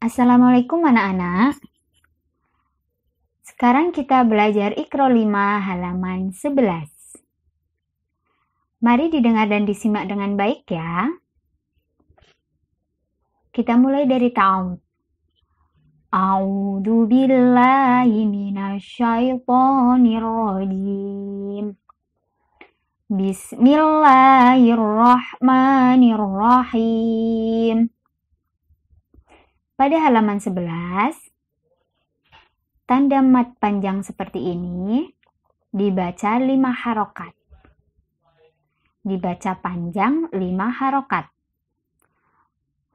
Assalamualaikum anak-anak. Sekarang kita belajar Ikro 5 halaman 11. Mari didengar dan disimak dengan baik ya. Kita mulai dari ta'awud. A'udzu billahi minasyaitonir rajim. Bismillahirrahmanirrahim. Pada halaman 11, tanda mat panjang seperti ini dibaca 5 harokat. Dibaca panjang 5 harokat.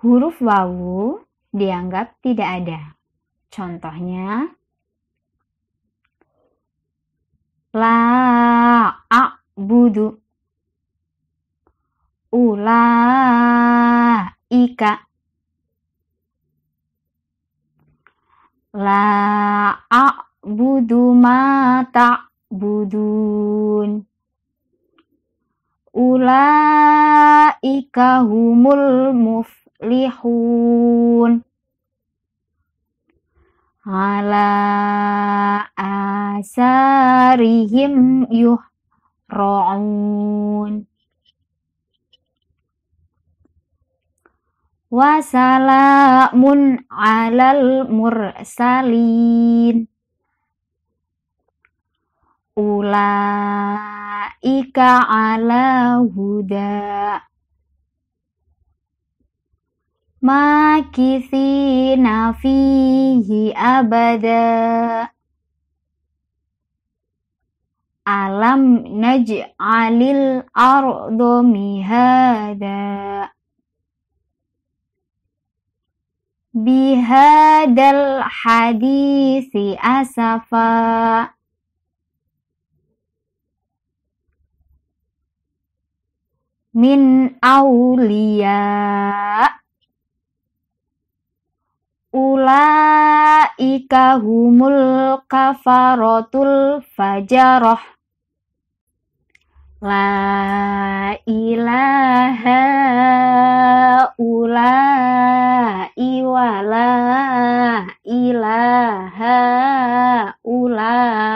Huruf wawu dianggap tidak ada. Contohnya, la a budu ula ika La a'budu ma ta'budun. Ulaika humul muflihun. Ala asarihim yuhra'un. wasalamun alal mursalin ulaika ala huda makithina fihi abada alam naj'alil ardo mihada bihadal hadisi asafa min aulia ulaika humul kafaratul fajaroh la wala ilaha ula